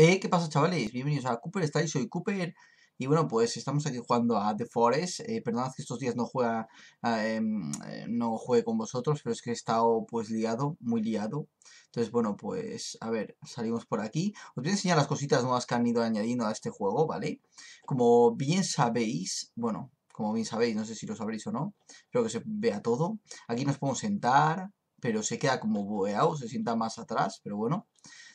Eh, ¿Qué pasa chavales? Bienvenidos a Cooper Style, soy Cooper y bueno, pues estamos aquí jugando a The Forest eh, Perdonad que estos días no juega ah, em, eh, no juegue con vosotros Pero es que he estado pues liado, muy liado Entonces bueno, pues a ver, salimos por aquí Os voy a enseñar las cositas nuevas que han ido añadiendo a este juego, ¿vale? Como bien sabéis, bueno, como bien sabéis, no sé si lo sabréis o no Creo que se vea todo Aquí nos podemos sentar, pero se queda como bueado, se sienta más atrás, pero bueno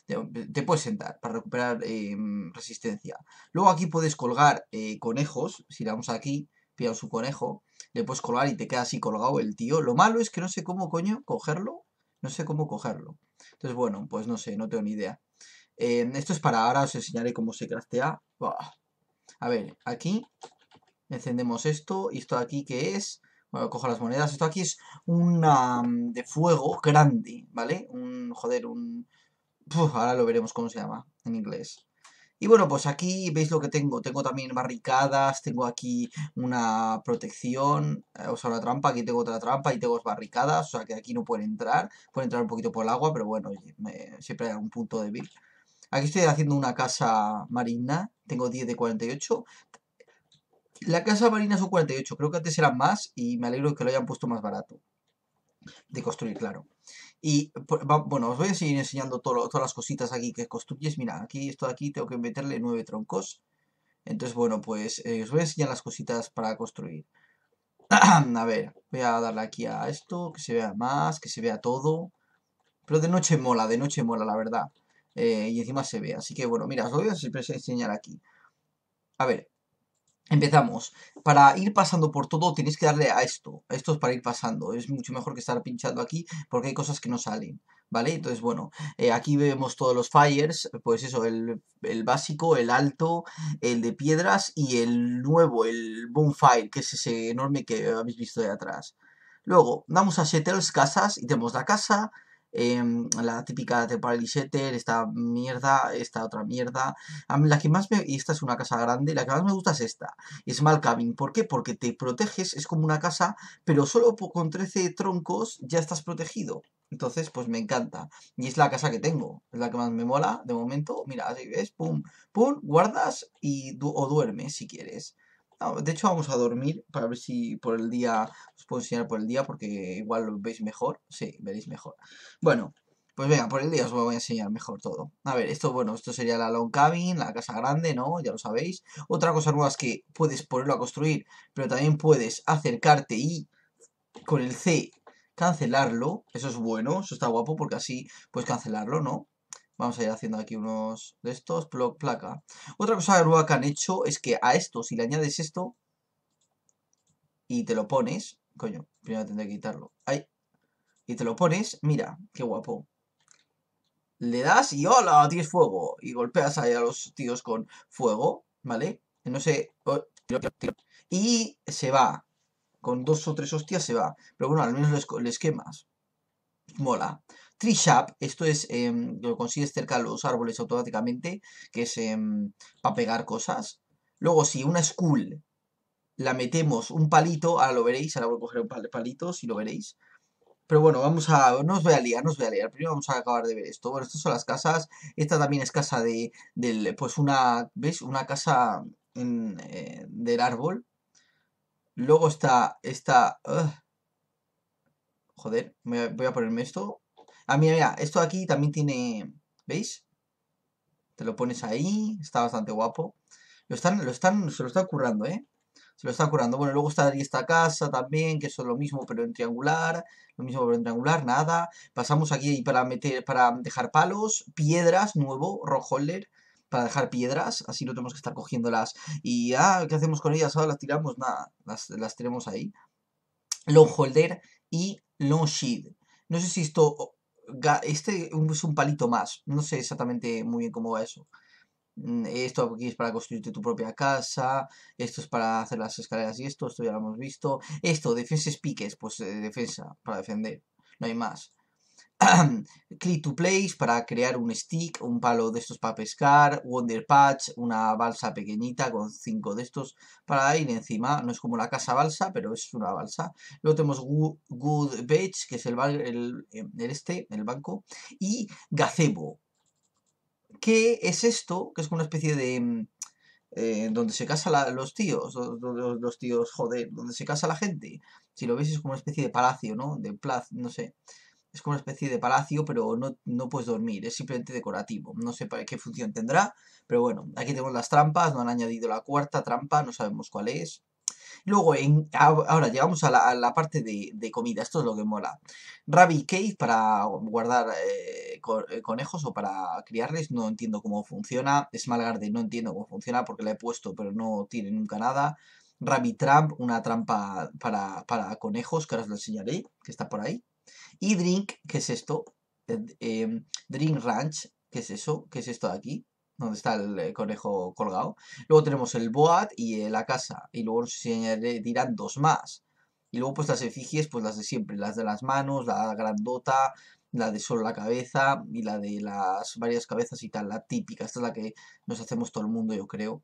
te, puedes sentar para recuperar em, resistencia. Luego aquí puedes colgar eh, conejos, si le damos aquí, pillamos su conejo, le puedes colgar y te queda así colgado el tío. Lo malo es que no sé cómo coño cogerlo, no sé cómo cogerlo. Entonces bueno, pues no sé, no tengo ni idea. Em, esto es para ahora, os enseñaré cómo se craftea. A ver, aquí encendemos esto y esto de aquí que es... Bueno, cojo las monedas. Esto aquí es una mm, de fuego grande, ¿vale? Un, joder, un, ahora lo veremos cómo se llama en inglés. Y bueno, pues aquí veis lo que tengo. Tengo también barricadas, tengo aquí una protección, eh, o sea, una trampa, aquí tengo otra trampa y tengo barricadas, o sea, que aquí no pueden entrar. Pueden entrar un poquito por el agua, pero bueno, siempre hay algún punto débil. Aquí estoy haciendo una casa marina, tengo 10 de 48. La casa marina son 48, creo que antes eran más y me alegro que lo hayan puesto más barato. De construir, claro. Y bueno, os voy a seguir enseñando todas las cositas aquí que construyes. Mira, aquí esto de aquí tengo que meterle nueve troncos. Entonces, bueno, pues eh, os voy a enseñar las cositas para construir. a ver, voy a darle aquí a esto, que se vea más, que se vea todo. Pero de noche mola, de noche mola, la verdad. Eh, y encima se ve. Así que, bueno, mira, os lo voy a enseñar aquí. A ver, Empezamos. Para ir pasando por todo tienes que darle a esto. Esto es para ir pasando. Es mucho mejor que estar pinchando aquí porque hay cosas que no salen. ¿Vale? Entonces, bueno, eh, aquí vemos todos los fires, pues eso, el, el, básico, el alto, el de piedras y el nuevo, el bonfire, que es ese enorme que habéis visto de atrás. Luego, damos a settles, casas, y tenemos la casa, Em, la típica de Paralyseter, esta mierda, esta otra mierda. La que más me... Y esta es una casa grande, la que más me gusta es esta, mal Cabin. ¿Por qué? Porque te proteges, es como una casa, pero solo con 13 troncos ya estás protegido. Entonces, pues me encanta. Y es la casa que tengo. Es la que más me mola de momento. Mira, así ves, pum, pum, guardas y o duermes si quieres. Ah, de hecho, vamos a dormir para ver si por el día os puedo enseñar por el día, porque igual lo veis mejor. Sí, veréis mejor. Bueno, pues venga, por el día os voy a enseñar mejor todo. A ver, esto, bueno, esto sería la long cabin, la casa grande, ¿no? Ya lo sabéis. Otra cosa nueva es que puedes ponerlo a construir, pero también puedes acercarte y con el C cancelarlo. Eso es bueno, eso está guapo, porque así puedes cancelarlo, ¿no? Vamos a ir haciendo aquí unos de estos, placa. Otra cosa nueva que han hecho es que a esto, si le añades esto y te lo pones... Coño, primero tendré que quitarlo. Ahí. Y te lo pones, mira, qué guapo. Le das y ¡hola! Tienes fuego. Y golpeas ahí a los tíos con fuego, ¿vale? No sé... Y se va. Con dos o tres hostias se va. Pero bueno, al menos les, les quemas. Mola. Tree Shop, esto es, eh, lo consigues cerca de los árboles automáticamente, que es em, para pegar cosas. Luego, si una School la metemos un palito, ahora lo veréis, ahora voy a coger un palito, si lo veréis. Pero bueno, vamos a... No os voy a liar, no os voy a liar. Primero vamos a acabar de ver esto. Bueno, estas son las casas. Esta también es casa de... Del, pues una... ¿Veis? Una casa eh, del árbol. Luego está... Esta... joder, voy a ponerme esto. Ah, mira, mira, esto aquí también tiene, ¿veis? Te lo pones ahí, está bastante guapo. Lo están, lo están, se lo está currando, ¿eh? Se lo está curando Bueno, luego está ahí esta casa también, que es lo mismo, pero en triangular. Lo mismo, pero en triangular, nada. Pasamos aquí para meter, para dejar palos, piedras, nuevo, rock holder para dejar piedras, así no tenemos que estar cogiéndolas. Y, ah, ¿qué hacemos con ellas? Ahora las tiramos, nada, las, las tenemos ahí. Long Holder y Long Shield. No sé si esto este es un palito más. No sé exactamente muy bien cómo va eso. Mm, esto aquí es para construirte tu propia casa. Esto es para hacer las escaleras y esto. Esto ya lo hemos visto. Esto, defensas piques. Pues eh, defensa, para defender. No hay más. Click to Place para crear un stick, un palo de estos para pescar, Wonder Patch, una balsa pequeñita con cinco de estos para ir encima, no es como la casa balsa, pero es una balsa. Luego tenemos Good Beach, que es el, el, este, el banco, y Gazebo. ¿Qué es esto? Que es como una especie de... Mm, eh, donde se casan los tíos, los, tíos, joder, donde se casa la gente. Si lo veis es como una especie de palacio, ¿no? De plaz, no sé es como una especie de palacio, pero no, puedes dormir, es simplemente decorativo. No sé para qué función tendrá, pero bueno, aquí tenemos las trampas, no han añadido la cuarta trampa, no sabemos cuál es. Luego, en, ahora llegamos a la, parte de, comida, esto es lo que mola. Rabbit Cave para guardar eh, eh, conejos o para criarles, no entiendo cómo funciona. Small Garden no entiendo cómo funciona porque la he puesto, pero no tiene nunca nada. Rabbit Tramp, una trampa para, para conejos, que ahora os lo enseñaré, que está por ahí. Y Drink, que es esto? Eh, em, drink Ranch, Que es eso? que es esto de aquí? Donde está el eh, conejo colgado. Luego tenemos el Boat y eh, la casa. Y luego nos dirán dos más. Y luego pues las efigies, pues las de siempre. Las de las manos, la grandota, la de solo la cabeza y la de las varias cabezas y tal, la típica. Esta es la que nos hacemos todo el mundo, yo creo.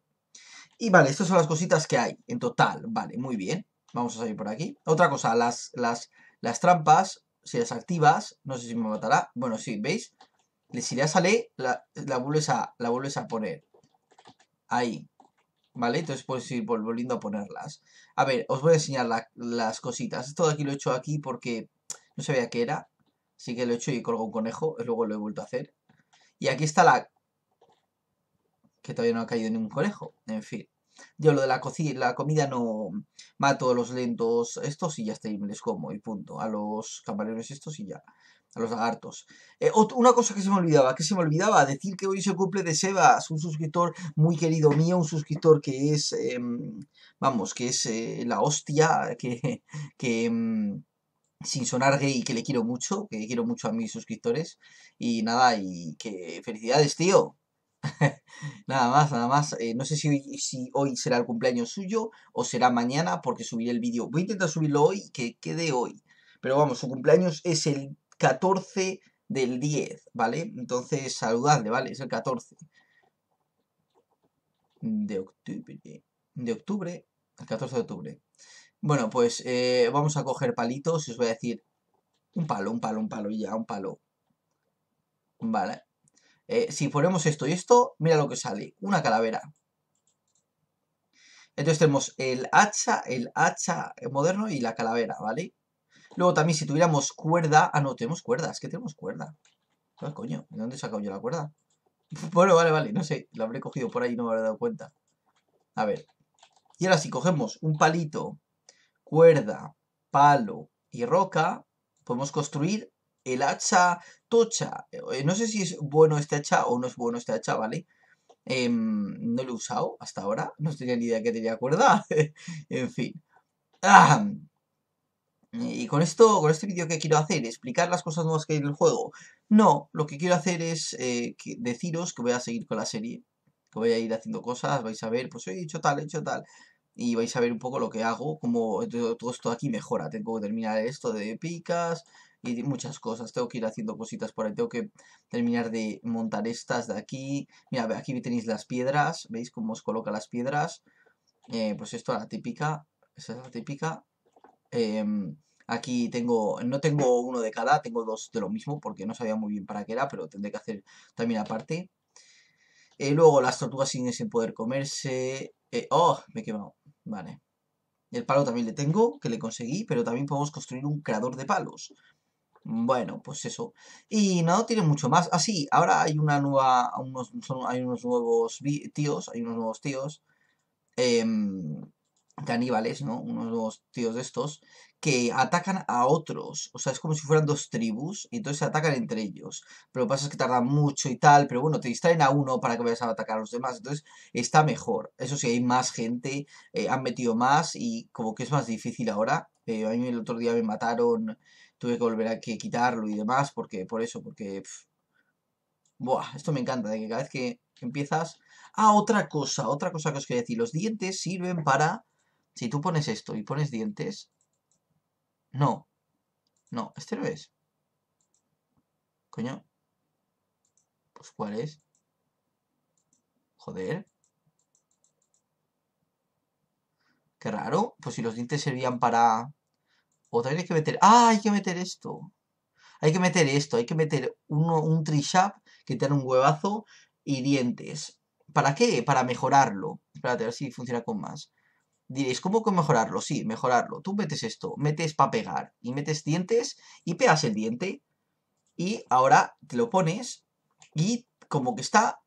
Y vale, estas son las cositas que hay en total. Vale, muy bien. Vamos a salir por aquí. Otra cosa, las, las, las trampas si las activas, no sé si me matará. Bueno, sí, ¿veis? Si le sale, la, vuelves a, a poner. Ahí. ¿Vale? Entonces puedes ir volviendo a ponerlas. A ver, os voy a enseñar las cositas. Esto de aquí lo he hecho aquí porque no sabía qué era. Así que lo he hecho y colgo un conejo. Luego lo he vuelto a hacer. Y aquí está la... Que todavía no ha caído ningún conejo. En fin. Yo lo de la, la comida no... Mato a los lentos estos y ya está, me les como y punto. A los camareros estos y ya. A los lagartos. Eh, una cosa que se me olvidaba, que se me olvidaba, decir que hoy se cumple de Sebas, un suscriptor muy querido mío, un suscriptor que es, em, vamos, que es eh, la hostia, que, que em, sin sonar gay, que le quiero mucho, que quiero mucho a mis suscriptores. Y nada, y que felicidades, tío. nada más, nada más. Eh, no sé si, si, hoy será el cumpleaños suyo o será mañana porque subiré el vídeo. Voy a intentar subirlo hoy, que quede hoy. Pero vamos, su cumpleaños es el 14 del 10, ¿vale? Entonces, saludadle, ¿vale? Es el 14 de octubre. De octubre, el 14 de octubre. Bueno, pues eh, vamos a coger palitos y os voy a decir un palo, un palo, un palo y ya, un palo. Vale. Eh, si ponemos esto y esto, mira lo que sale, una calavera. Entonces tenemos el hacha, el hacha moderno y la calavera, ¿vale? Luego también si tuviéramos cuerda... Ah, no, tenemos cuerda, es que tenemos cuerda. coño, ¿de dónde he sacado yo la cuerda? bueno, vale, vale, no sé, la habré cogido por ahí no me habré dado cuenta. A ver. Y ahora si cogemos un palito, cuerda, palo y roca, podemos construir el hacha tocha. Eh, no sé si es bueno este hacha o no es bueno este hacha, ¿vale? Em, no lo he usado hasta ahora. No tenía ni idea que tenía cuerda. en fin. Y con esto, con este vídeo que quiero hacer, explicar las cosas nuevas que hay en el juego. No, lo que quiero hacer es eh, deciros que voy a seguir con la serie. Que voy a ir haciendo cosas, vais a ver, pues he hecho tal, he hecho tal y vais a ver un poco lo que hago, como todo esto aquí mejora. Tengo que terminar esto de picas y muchas cosas. Tengo que ir haciendo cositas por ahí. Tengo que terminar de montar estas de aquí. Mira, aquí tenéis las piedras. ¿Veis cómo os coloca las piedras? Eh, pues esto es la típica. Esa es la típica. Em, aquí tengo, no tengo uno de cada, tengo dos de lo mismo porque no sabía muy bien para qué era, pero tendré que hacer también aparte. Eh, luego las tortugas sin poder comerse. Eh, ¡Oh! Me he quemado. Vale. El palo también le tengo, que le conseguí, pero también podemos construir un creador de palos. Bueno, pues eso. Y no tiene mucho más. Así, ah, ahora hay una nueva. Unos, hay unos nuevos tíos. Hay unos nuevos tíos. Eh, caníbales, ¿no? Unos tíos de estos, que atacan a otros. O sea, es como si fueran dos tribus, y entonces se atacan entre ellos. Pero lo que pasa es que tardan mucho y tal, pero bueno, te distraen a uno para que vayas a atacar a los demás. Entonces está mejor. Eso sí, hay más gente, eh, han metido más y como que es más difícil ahora. Eh, a mí el otro día me mataron, tuve que volver a quitarlo y demás, porque por eso, porque... Buah, esto me encanta, de que cada vez que empiezas... Ah, otra cosa, otra cosa que os quería decir. Los dientes sirven para si tú pones esto y pones dientes... No. No, este lo es. Coño. Pues ¿cuál es? Joder. Qué raro. Pues si los dientes servían para... O también hay que meter... ¡Ah! Hay que meter esto. Hay que meter esto. Hay que meter uno, un que tiene un huevazo y dientes. ¿Para qué? Para mejorarlo. Espérate, a ver si funciona con más. Diréis, ¿cómo que mejorarlo? Sí, mejorarlo. Tú metes esto, metes para pegar y metes dientes y pegas el diente y ahora te lo pones y como que está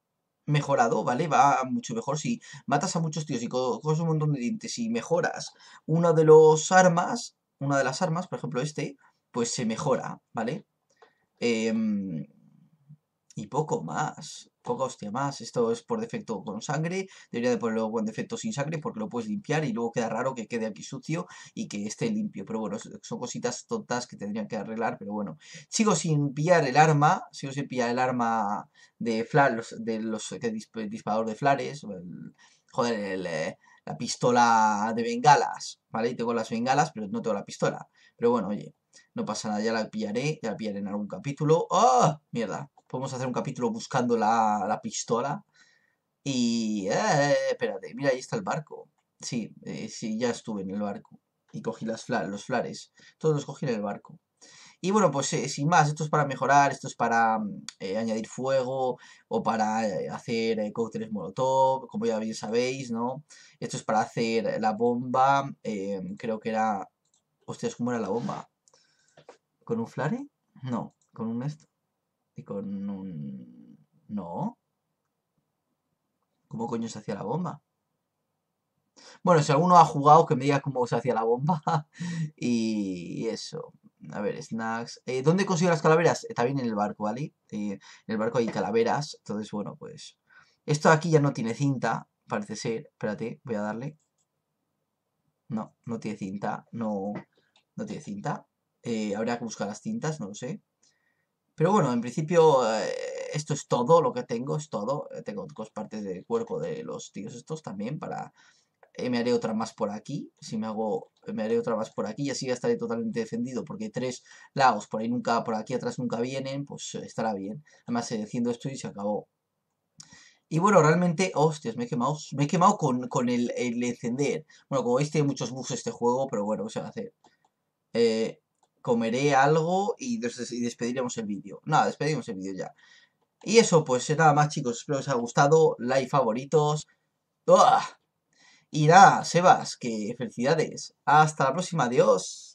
mejorado, ¿vale? Va mucho mejor si matas a muchos tíos y coges un montón de dientes y mejoras una de los armas, una de las armas, por ejemplo este, pues se mejora, ¿vale? Eh, y poco más. Poca hostia más. Esto es por defecto con sangre. Debería de ponerlo con defecto sin sangre porque lo puedes limpiar y luego queda raro que quede aquí sucio y que esté limpio. Pero bueno, son cositas tontas que tendrían que arreglar. Pero bueno, sigo sin pillar el arma. Sigo sin pillar el arma de Flares de los de disparador de flares. joder, eh, la pistola de bengalas. ¿Vale? Y tengo las bengalas, pero no tengo la pistola. Pero bueno, oye, no pasa nada. Ya la pillaré. Ya la pillaré en algún capítulo. ¡Oh! Mierda. Podemos hacer un capítulo buscando la, la pistola. Y... Eh, espérate, mira, ahí está el barco. Sí, eh, sí, ya estuve en el barco. Y cogí las los flares. Todos los cogí en el barco. Y bueno, pues eh, sin más, esto es para mejorar, esto es para añadir fuego o para hacer cócteles molotov, como ya bien sabéis, ¿no? Esto es para hacer la bomba, creo que era... Hostias, ¿cómo era la bomba? ¿Con un flare? No, con un esto. Y con un... No. ¿Cómo coño se hacía la bomba? Bueno, si alguno ha jugado, que me diga cómo se hacía la bomba. y eso. A ver, snacks. Eh, ¿Dónde consigo las calaveras? Está eh, bien en el barco, ¿vale? Eh, en el barco hay calaveras. Entonces, bueno, pues... Esto aquí ya no tiene cinta, parece ser. Espérate, voy a darle. No, no tiene cinta. No, no tiene cinta. Eh, Habría que buscar las cintas, no lo sé. Pero bueno, en principio eh, esto es todo lo que tengo, es todo. Eh, tengo dos partes del cuerpo de los tíos estos también para... Eh, me haré otra más por aquí, si me hago... Me haré otra más por aquí y así ya estaré totalmente defendido porque tres lados por ahí nunca, por aquí atrás nunca vienen, pues estará bien. Además, eh, esto y se acabó. Y bueno, realmente, hostias, me he quemado, me he quemado con, el, encender. Bueno, como veis tiene muchos bugs este juego, pero bueno, se va a hacer? Eh, comeré algo y, despediremos el vídeo. Nada, despedimos el vídeo ya. Y eso, pues nada más chicos, espero que os haya gustado, like, favoritos. ¡Uah! Y nada, Sebas, que felicidades. Hasta la próxima, adiós.